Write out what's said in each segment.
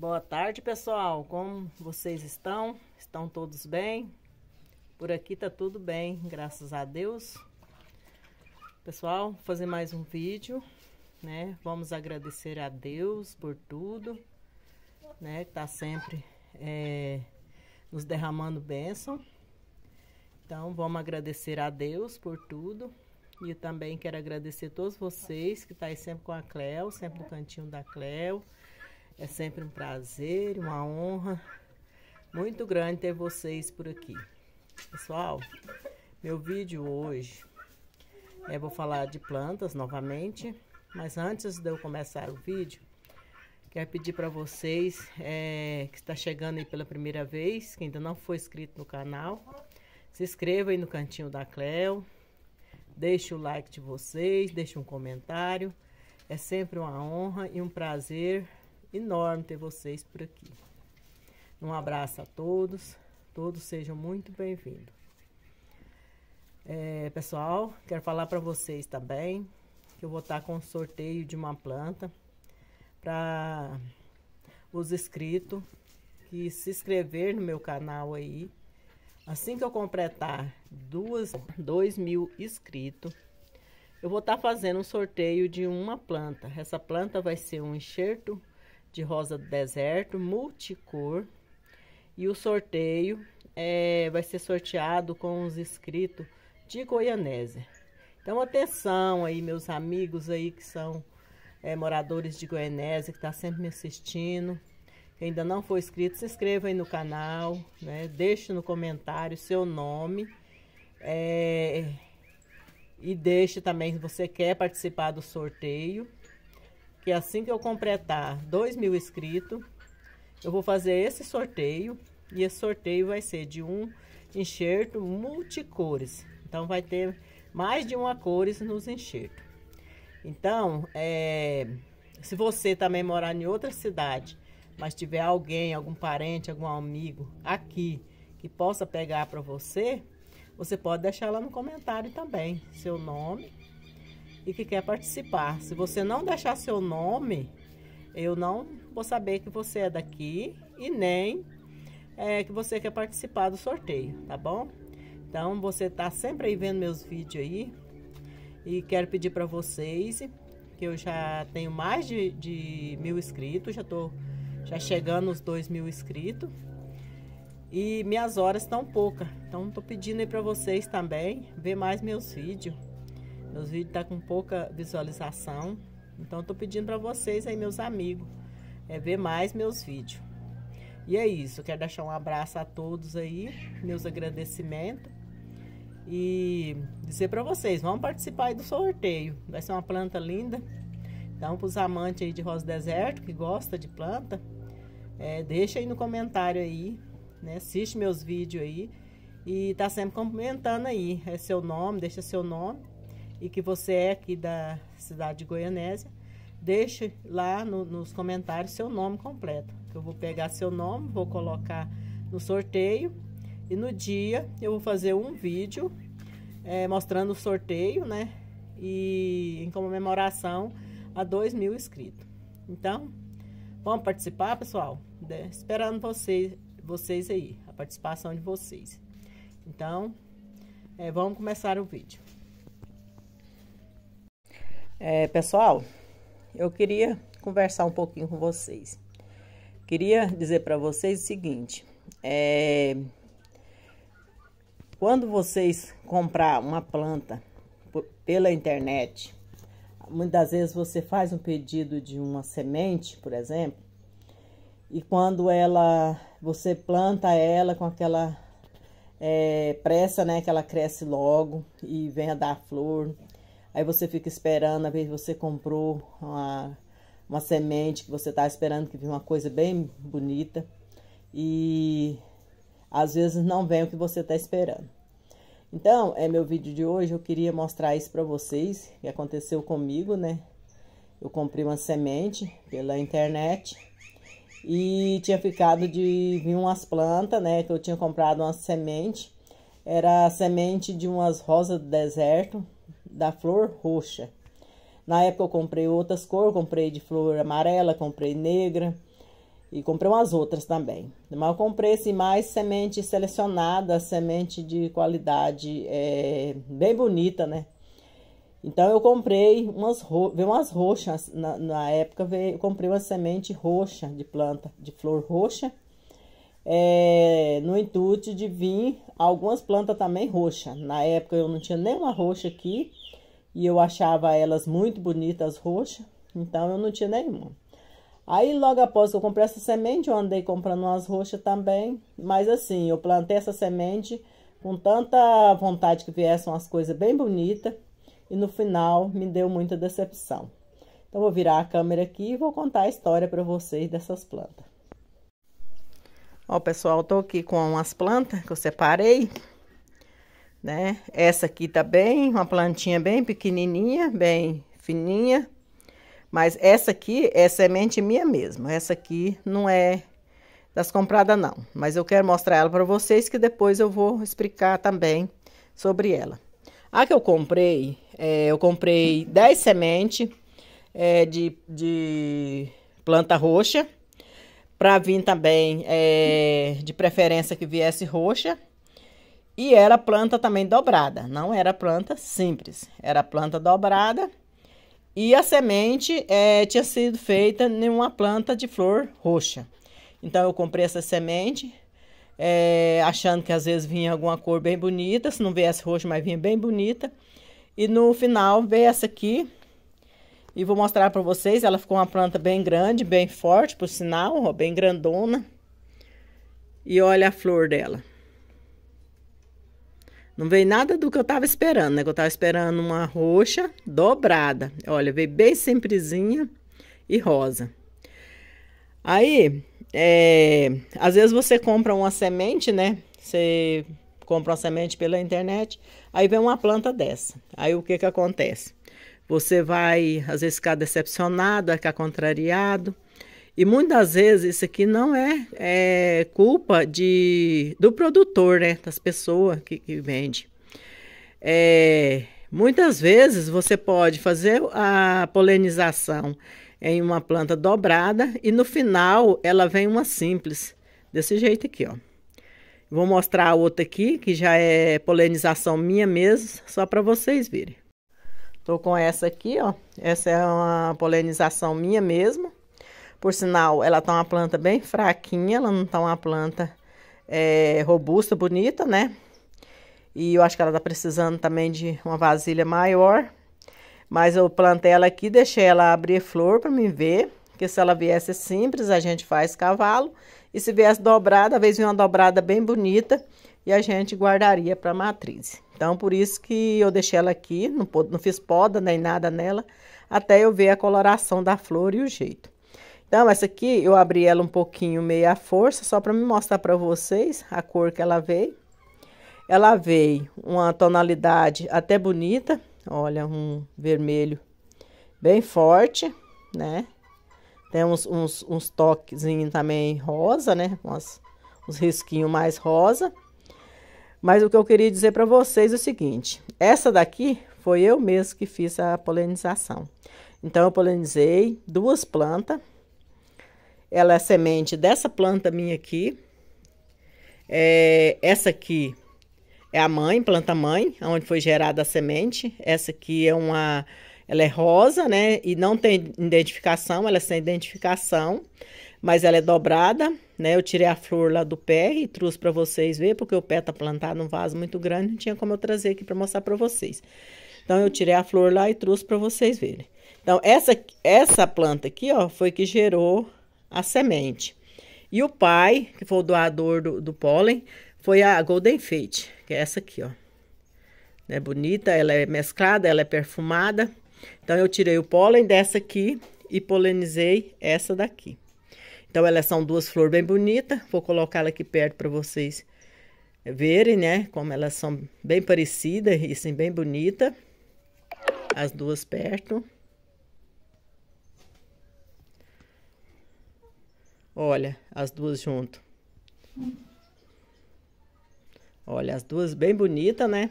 Boa tarde, pessoal. Como vocês estão? Estão todos bem? Por aqui tá tudo bem, graças a Deus. Pessoal, vou fazer mais um vídeo, né? Vamos agradecer a Deus por tudo, né? Tá sempre é, nos derramando bênção. Então, vamos agradecer a Deus por tudo. E também quero agradecer a todos vocês que estão tá aí sempre com a Cléo, sempre no cantinho da Cléo. É sempre um prazer, uma honra muito grande ter vocês por aqui. Pessoal, meu vídeo hoje é vou falar de plantas novamente, mas antes de eu começar o vídeo, quero pedir para vocês é, que está chegando aí pela primeira vez, que ainda não foi inscrito no canal, se inscreva aí no cantinho da Cleo, deixe o like de vocês, deixe um comentário. É sempre uma honra e um prazer enorme ter vocês por aqui. Um abraço a todos, todos sejam muito bem-vindos. É, pessoal, quero falar para vocês também que eu vou estar tá com um sorteio de uma planta para os inscritos que se inscrever no meu canal aí. Assim que eu completar duas, dois mil inscritos, eu vou estar tá fazendo um sorteio de uma planta. Essa planta vai ser um enxerto de rosa do deserto, multicor. E o sorteio é, vai ser sorteado com os inscritos de Goianese. Então, atenção aí, meus amigos aí que são é, moradores de Goianese, que estão tá sempre me assistindo. Quem ainda não for inscrito, se inscreva aí no canal, né? Deixe no comentário seu nome. É... E deixe também se você quer participar do sorteio que assim que eu completar 2 mil inscritos, eu vou fazer esse sorteio. E esse sorteio vai ser de um enxerto multicores. Então, vai ter mais de uma cores nos enxertos. Então, é, se você também morar em outra cidade, mas tiver alguém, algum parente, algum amigo aqui que possa pegar para você, você pode deixar lá no comentário também seu nome e que quer participar. Se você não deixar seu nome, eu não vou saber que você é daqui e nem é, que você quer participar do sorteio, tá bom? Então, você tá sempre aí vendo meus vídeos aí e quero pedir para vocês que eu já tenho mais de, de, mil inscritos, já tô já chegando os dois mil inscritos e minhas horas estão poucas, então tô pedindo aí para vocês também ver mais meus vídeos meus vídeos tá com pouca visualização. Então estou pedindo para vocês aí, meus amigos, é ver mais meus vídeos. E é isso, quero deixar um abraço a todos aí, meus agradecimentos. E dizer para vocês, vamos participar aí do sorteio. Vai ser uma planta linda. Então, para os amantes aí de rosa deserto, que gosta de planta, é, deixa aí no comentário aí, né? Assiste meus vídeos aí. E tá sempre comentando aí, é seu nome, deixa seu nome e que você é aqui da cidade de Goianésia, deixe lá no, nos comentários seu nome completo. Eu vou pegar seu nome, vou colocar no sorteio e no dia eu vou fazer um vídeo é, mostrando o sorteio, né? E em comemoração a 2 mil inscritos. Então, vamos participar, pessoal? Esperando vocês, vocês aí, a participação de vocês. Então, é, vamos começar o vídeo. É, pessoal, eu queria conversar um pouquinho com vocês. Queria dizer para vocês o seguinte: é, quando vocês comprar uma planta pela internet, muitas vezes você faz um pedido de uma semente, por exemplo, e quando ela você planta ela com aquela é, pressa, né, que ela cresce logo e venha dar flor. Aí você fica esperando, às vezes você comprou uma, uma semente que você está esperando que vira uma coisa bem bonita. E às vezes não vem o que você está esperando. Então, é meu vídeo de hoje, eu queria mostrar isso para vocês, que aconteceu comigo, né? Eu comprei uma semente pela internet e tinha ficado de vir umas plantas, né? Que eu tinha comprado uma semente, era a semente de umas rosas do deserto, da flor roxa. Na época eu comprei outras cores, comprei de flor amarela, comprei negra e comprei umas outras também. Mas eu comprei assim, mais semente selecionada, semente de qualidade é, bem bonita, né? Então eu comprei umas, ro veio umas roxas, na, na época veio, eu comprei uma semente roxa de planta, de flor roxa. É, no intuito de vir algumas plantas também roxas, Na época eu não tinha nenhuma roxa aqui e eu achava elas muito bonitas roxas, então eu não tinha nenhuma. Aí logo após que eu comprei essa semente, eu andei comprando umas roxas também, mas assim, eu plantei essa semente com tanta vontade que viessem umas coisas bem bonitas e no final me deu muita decepção. Então vou virar a câmera aqui e vou contar a história para vocês dessas plantas. Ó, pessoal, tô aqui com umas plantas que eu separei, né? Essa aqui tá bem, uma plantinha bem pequenininha, bem fininha. Mas essa aqui é semente minha mesmo. Essa aqui não é das compradas, não. Mas eu quero mostrar ela para vocês, que depois eu vou explicar também sobre ela. A que eu comprei, é, eu comprei 10 sementes é, de, de planta roxa para vir também é, de preferência que viesse roxa. E era planta também dobrada, não era planta simples, era planta dobrada. E a semente é, tinha sido feita em uma planta de flor roxa. Então eu comprei essa semente, é, achando que às vezes vinha alguma cor bem bonita, se não viesse roxa, mas vinha bem bonita. E no final veio essa aqui, e vou mostrar para vocês, ela ficou uma planta bem grande, bem forte, por sinal, ó, bem grandona. E olha a flor dela. Não veio nada do que eu tava esperando, né? Que eu tava esperando uma roxa dobrada. Olha, veio bem simplesinha e rosa. Aí, é, às vezes você compra uma semente, né? Você compra uma semente pela internet, aí vem uma planta dessa. Aí o que que acontece? Você vai, às vezes, ficar decepcionado, ficar contrariado. E muitas vezes isso aqui não é, é culpa de, do produtor, né? Das pessoas que, que vende. É, muitas vezes você pode fazer a polinização em uma planta dobrada e no final ela vem uma simples, desse jeito aqui, ó. Vou mostrar a outra aqui, que já é polinização minha mesmo, só para vocês verem. Tô com essa aqui, ó. Essa é uma polinização minha mesmo. Por sinal, ela tá uma planta bem fraquinha, ela não tá uma planta é, robusta, bonita, né? E eu acho que ela tá precisando também de uma vasilha maior. Mas eu plantei ela aqui, deixei ela abrir flor para me ver. Porque se ela viesse simples, a gente faz cavalo. E se viesse dobrada, às vezes vinha uma dobrada bem bonita. E a gente guardaria para matriz. Então, por isso que eu deixei ela aqui, não, não fiz poda nem nada nela, até eu ver a coloração da flor e o jeito. Então, essa aqui eu abri ela um pouquinho meia força, só para me mostrar para vocês a cor que ela veio. Ela veio uma tonalidade até bonita, olha, um vermelho bem forte, né? Tem uns, uns, uns toquezinhos também rosa, né? Umas, uns risquinhos mais rosa. Mas o que eu queria dizer para vocês é o seguinte: essa daqui foi eu mesmo que fiz a polinização. Então, eu polinizei duas plantas. Ela é semente dessa planta minha aqui. É, essa aqui é a mãe, planta mãe, onde foi gerada a semente. Essa aqui é uma. Ela é rosa, né? E não tem identificação, ela é sem identificação, mas ela é dobrada né? Eu tirei a flor lá do pé e trouxe para vocês ver, porque o pé tá plantado num vaso muito grande, não tinha como eu trazer aqui para mostrar para vocês. Então eu tirei a flor lá e trouxe para vocês verem. Então essa essa planta aqui, ó, foi que gerou a semente. E o pai, que foi o doador do, do pólen, foi a Golden Fate, que é essa aqui, ó. É bonita, ela é mesclada, ela é perfumada. Então eu tirei o pólen dessa aqui e polinizei essa daqui. Então, elas são duas flores bem bonitas. Vou colocá-la aqui perto para vocês verem, né? Como elas são bem parecidas e assim, bem bonita. As duas perto. Olha, as duas junto. Olha, as duas bem bonitas, né?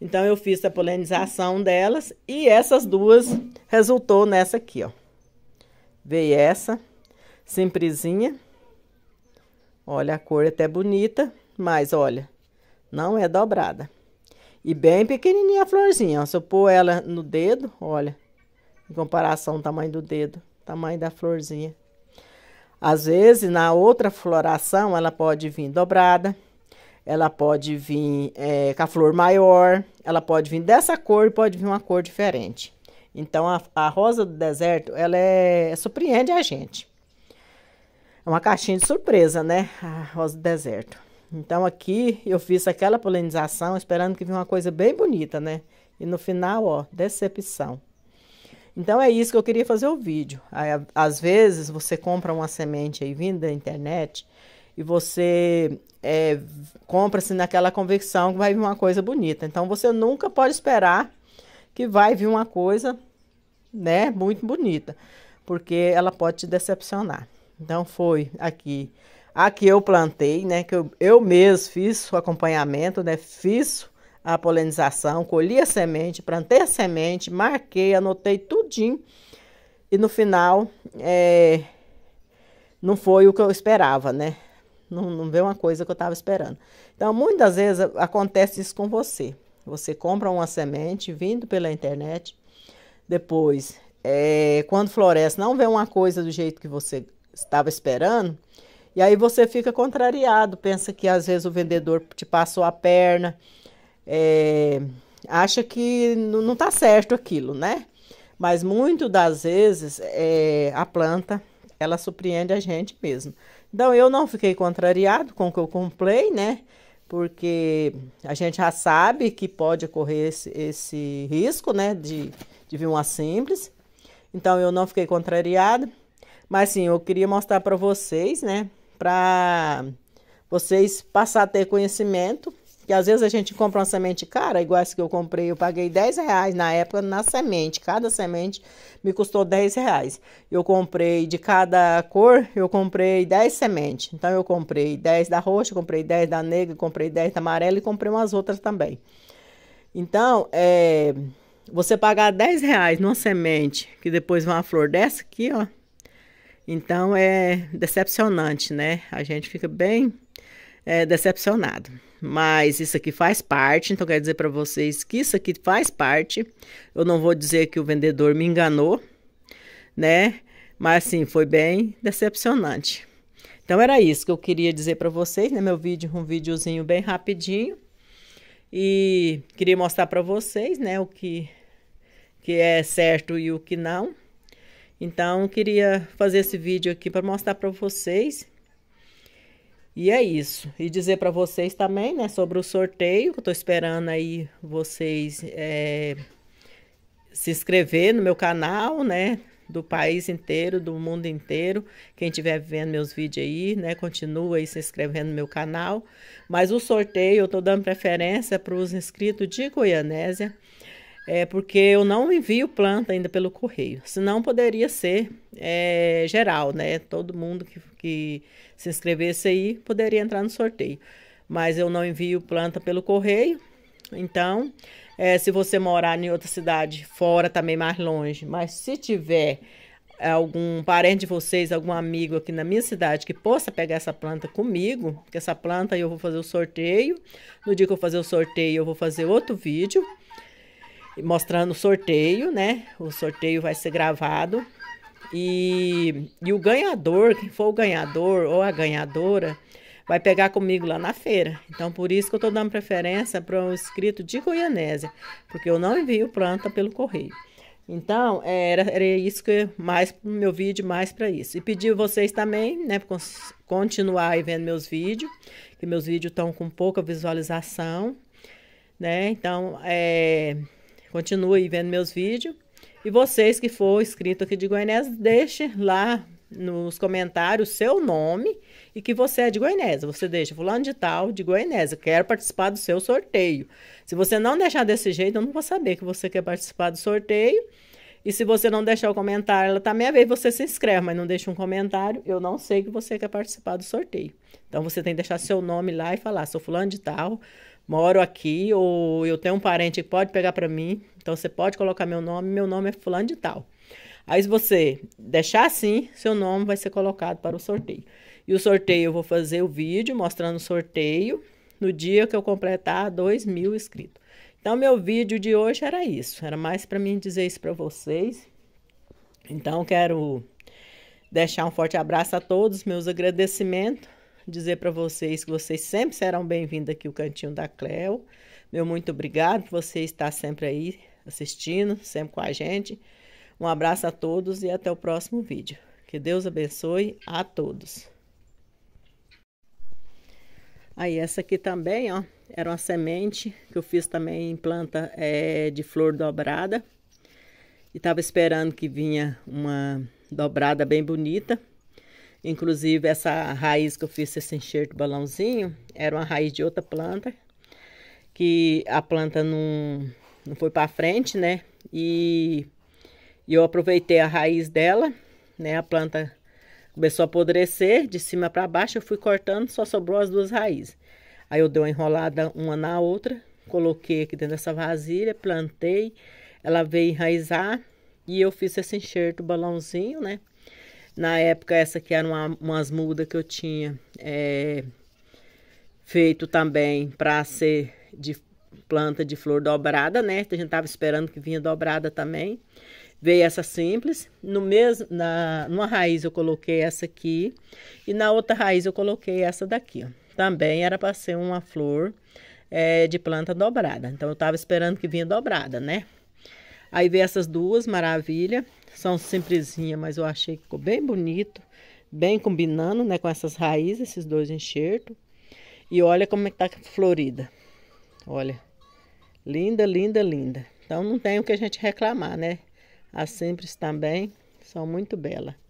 Então, eu fiz a polinização delas e essas duas resultou nessa aqui, ó. Veio essa simplesinha. Olha, a cor é até bonita, mas olha, não é dobrada. E bem pequenininha a florzinha, ó. Se eu pôr ela no dedo, olha, em comparação ao tamanho do dedo, tamanho da florzinha. Às vezes, na outra floração, ela pode vir dobrada, ela pode vir é, com a flor maior, ela pode vir dessa cor e pode vir uma cor diferente. Então, a, a rosa do deserto, ela é, é surpreende a gente. É uma caixinha de surpresa, né? A rosa do deserto. Então aqui eu fiz aquela polinização esperando que vinha uma coisa bem bonita, né? E no final, ó, decepção. Então é isso que eu queria fazer o vídeo. Aí, às vezes você compra uma semente aí vindo da internet e você é, compra-se naquela convicção que vai vir uma coisa bonita. Então você nunca pode esperar que vai vir uma coisa, né, muito bonita, porque ela pode te decepcionar. Então foi aqui. Aqui eu plantei, né? Que eu, eu mesmo fiz o acompanhamento, né? Fiz a polinização, colhi a semente, plantei a semente, marquei, anotei tudinho. E no final, é, não foi o que eu esperava, né? Não, não veio uma coisa que eu estava esperando. Então, muitas vezes acontece isso com você. Você compra uma semente vindo pela internet, depois, é, quando floresce, não vê uma coisa do jeito que você estava esperando. E aí você fica contrariado, pensa que às vezes o vendedor te passou a perna, é, acha que não está certo aquilo, né? Mas muito das vezes é, a planta ela surpreende a gente mesmo. Então eu não fiquei contrariado com o que eu comprei, né? Porque a gente já sabe que pode ocorrer esse, esse risco, né? De, de vir uma simples. Então eu não fiquei contrariado mas sim, eu queria mostrar para vocês, né? Para vocês passar a ter conhecimento. Que às vezes a gente compra uma semente cara, igual essa que eu comprei, eu paguei 10 reais na época na semente. Cada semente me custou 10 reais. Eu comprei de cada cor, eu comprei 10 sementes. Então eu comprei 10 da roxa, comprei 10 da negra, comprei 10 da amarela e comprei umas outras também. Então, é, você pagar 10 reais numa semente, que depois vai uma flor dessa aqui, ó, então é decepcionante, né? A gente fica bem é, decepcionado. Mas isso aqui faz parte, então quero dizer para vocês que isso aqui faz parte. Eu não vou dizer que o vendedor me enganou, né? Mas assim, foi bem decepcionante. Então era isso que eu queria dizer para vocês, né? Meu vídeo, um videozinho bem rapidinho. E queria mostrar para vocês, né, o que que é certo e o que não. Então, queria fazer esse vídeo aqui para mostrar para vocês. E é isso. E dizer para vocês também, né, sobre o sorteio, que esperando aí vocês é, se inscrever no meu canal, né, do país inteiro, do mundo inteiro. Quem estiver vendo meus vídeos aí, né, continua aí se inscrevendo no meu canal. Mas o sorteio eu estou dando preferência para os inscritos de Goianésia. É porque eu não envio planta ainda pelo correio. Senão poderia ser é, geral, né? Todo mundo que, que se inscrevesse aí poderia entrar no sorteio. Mas eu não envio planta pelo correio. Então, é, se você morar em outra cidade fora, também mais longe, mas se tiver algum parente de vocês, algum amigo aqui na minha cidade que possa pegar essa planta comigo, que essa planta eu vou fazer o sorteio. No dia que eu fazer o sorteio, eu vou fazer outro vídeo mostrando o sorteio, né? O sorteio vai ser gravado. E, e o ganhador, quem for o ganhador ou a ganhadora, vai pegar comigo lá na feira. Então, por isso que eu estou dando preferência para um inscrito de Goianésia, porque eu não envio planta pelo correio. Então, era, era isso que eu, mais meu vídeo, mais para isso. E pedir vocês também, né, continuar aí vendo meus vídeos, que meus vídeos estão com pouca visualização, né? Então, é, Continue vendo meus vídeos. E vocês que for inscrito aqui de Goiânia deixe lá nos comentários seu nome e que você é de Goiânia. Você deixa fulano de tal de Goiânia Quero participar do seu sorteio. Se você não deixar desse jeito, eu não vou saber que você quer participar do sorteio. E se você não deixar o comentário, ela também, tá, vez você se inscreve, mas não deixa um comentário, eu não sei que você quer participar do sorteio. Então, você tem que deixar seu nome lá e falar, sou fulano de tal, moro aqui ou eu tenho um parente que pode pegar para mim, então você pode colocar meu nome, meu nome é fulano de tal. Aí se você deixar assim, seu nome vai ser colocado para o sorteio. E o sorteio eu vou fazer o vídeo mostrando o sorteio no dia que eu completar 2 mil inscritos. Então meu vídeo de hoje era isso, era mais para mim dizer isso para vocês. Então quero deixar um forte abraço a todos, meus agradecimentos dizer para vocês que vocês sempre serão bem-vindos aqui o Cantinho da Cleo. Meu muito obrigado por você estar sempre aí assistindo, sempre com a gente. Um abraço a todos e até o próximo vídeo. Que Deus abençoe a todos. Aí, essa aqui também, ó, era uma semente que eu fiz também em planta é, de flor dobrada. E tava esperando que vinha uma dobrada bem bonita. Inclusive, essa raiz que eu fiz esse enxerto balãozinho, era uma raiz de outra planta, que a planta não, não foi para frente, né? E, e eu aproveitei a raiz dela, né? A planta começou a apodrecer de cima para baixo, eu fui cortando, só sobrou as duas raízes. Aí eu dei uma enrolada uma na outra, coloquei aqui dentro dessa vasilha, plantei, ela veio enraizar e eu fiz esse enxerto balãozinho, né? Na época, essa aqui era uma, umas mudas que eu tinha é, feito também para ser de planta de flor dobrada, né? A gente tava esperando que vinha dobrada também. Veio essa simples. No mesmo, na, numa raiz eu coloquei essa aqui. E na outra raiz eu coloquei essa daqui, ó. Também era para ser uma flor é, de planta dobrada. Então, eu tava esperando que vinha dobrada, né? Aí veio essas duas, maravilha são simplesinha, mas eu achei que ficou bem bonito, bem combinando, né, com essas raízes, esses dois enxertos. E olha como é que tá florida. Olha. Linda, linda, linda. Então não tem o que a gente reclamar, né? As simples também são muito belas.